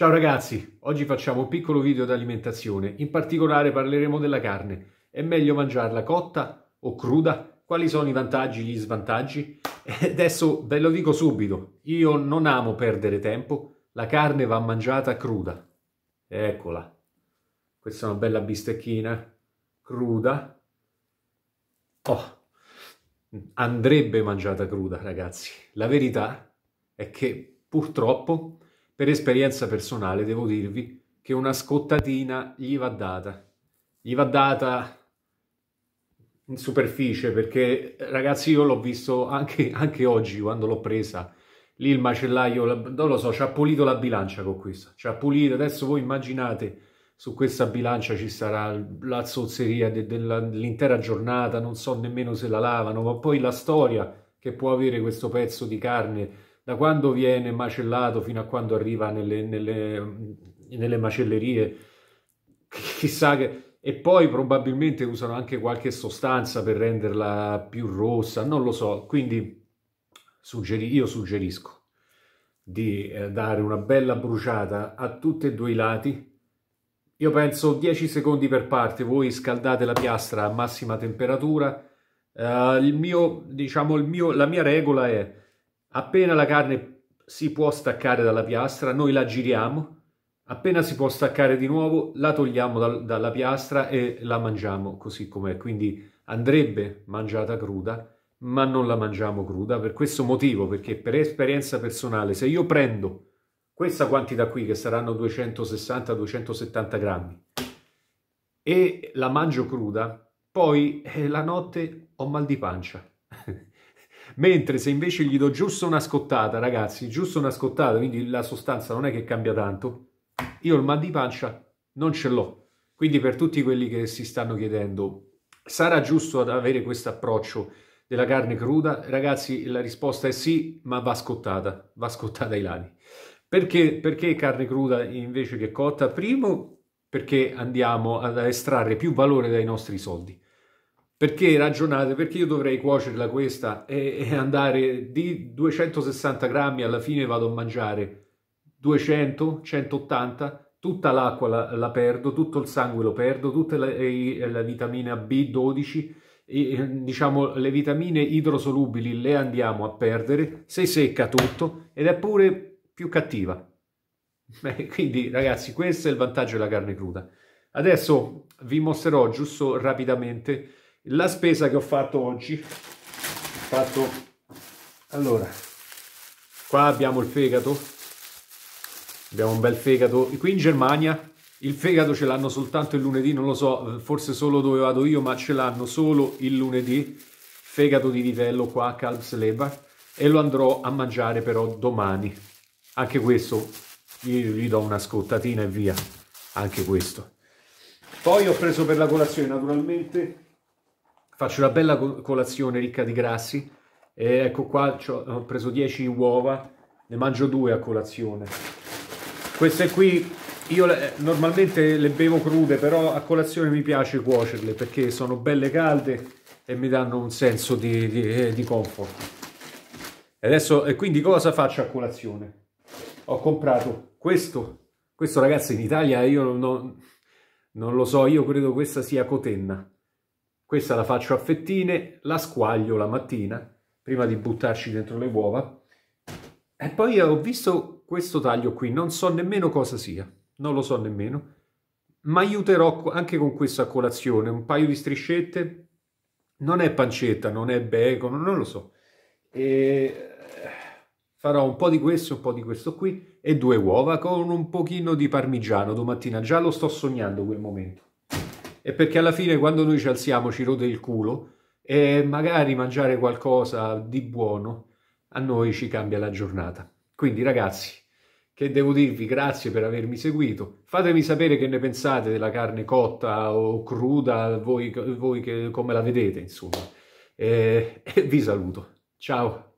Ciao ragazzi, oggi facciamo un piccolo video d'alimentazione, in particolare parleremo della carne. È meglio mangiarla cotta o cruda? Quali sono i vantaggi e gli svantaggi? adesso ve lo dico subito, io non amo perdere tempo, la carne va mangiata cruda. Eccola, questa è una bella bistecchina, cruda. Oh, andrebbe mangiata cruda ragazzi, la verità è che purtroppo per esperienza personale devo dirvi che una scottatina gli va data. Gli va data in superficie perché ragazzi io l'ho visto anche, anche oggi quando l'ho presa lì il macellaio, non lo so, ci ha pulito la bilancia con questa, ci ha pulito, adesso voi immaginate su questa bilancia ci sarà la zozzeria de, dell'intera giornata, non so nemmeno se la lavano, ma poi la storia che può avere questo pezzo di carne da quando viene macellato fino a quando arriva nelle, nelle, nelle macellerie, chissà che... E poi probabilmente usano anche qualche sostanza per renderla più rossa, non lo so. Quindi suggeri, io suggerisco di eh, dare una bella bruciata a tutti e due i lati. Io penso 10 secondi per parte, voi scaldate la piastra a massima temperatura. Uh, il mio, diciamo, il mio, la mia regola è Appena la carne si può staccare dalla piastra, noi la giriamo, appena si può staccare di nuovo, la togliamo dal, dalla piastra e la mangiamo così com'è. Quindi andrebbe mangiata cruda, ma non la mangiamo cruda per questo motivo, perché per esperienza personale, se io prendo questa quantità qui, che saranno 260-270 grammi, e la mangio cruda, poi eh, la notte ho mal di pancia. Mentre se invece gli do giusto una scottata, ragazzi, giusto una scottata, quindi la sostanza non è che cambia tanto, io il mal di pancia non ce l'ho. Quindi per tutti quelli che si stanno chiedendo, sarà giusto ad avere questo approccio della carne cruda? Ragazzi, la risposta è sì, ma va scottata, va scottata ai lati. Perché, perché carne cruda invece che cotta? Primo, perché andiamo ad estrarre più valore dai nostri soldi. Perché ragionate, perché io dovrei cuocerla questa e, e andare di 260 grammi alla fine vado a mangiare 200, 180, tutta l'acqua la, la, perdo, tutto il sangue lo perdo, tutta la, la vitamina B12, e, diciamo le vitamine idrosolubili le andiamo a perdere, si secca tutto ed è pure più cattiva. Beh, quindi ragazzi questo è il vantaggio della carne cruda. Adesso vi mostrerò giusto rapidamente la spesa che ho fatto oggi ho fatto allora qua abbiamo il fegato abbiamo un bel fegato qui in Germania il fegato ce l'hanno soltanto il lunedì non lo so forse solo dove vado io ma ce l'hanno solo il lunedì fegato di vitello qua Kalbsleber e lo andrò a mangiare però domani anche questo io gli do una scottatina e via anche questo poi ho preso per la colazione naturalmente faccio una bella colazione ricca di grassi e ecco qua ho preso 10 uova, ne mangio due a colazione. Queste qui io le, normalmente le bevo crude, però a colazione mi piace cuocerle perché sono belle calde e mi danno un senso di, di, eh, di comfort. E adesso, e quindi cosa faccio a colazione? Ho comprato questo, questo ragazzi in Italia io non, non lo so, io credo questa sia cotenna questa la faccio a fettine, la squaglio la mattina prima di buttarci dentro le uova. E poi ho visto questo taglio qui, non so nemmeno cosa sia, non lo so nemmeno, ma aiuterò anche con questa colazione, un paio di striscette, non è pancetta, non è bacon, non lo so. E farò un po' di questo, un po' di questo qui e due uova con un pochino di parmigiano domattina. Già lo sto sognando quel momento è perché alla fine quando noi ci alziamo ci rode il culo e magari mangiare qualcosa di buono a noi ci cambia la giornata. Quindi ragazzi, che devo dirvi grazie per avermi seguito. Fatemi sapere che ne pensate della carne cotta o cruda, voi, voi che, come la vedete, insomma. E, eh, e vi saluto. Ciao!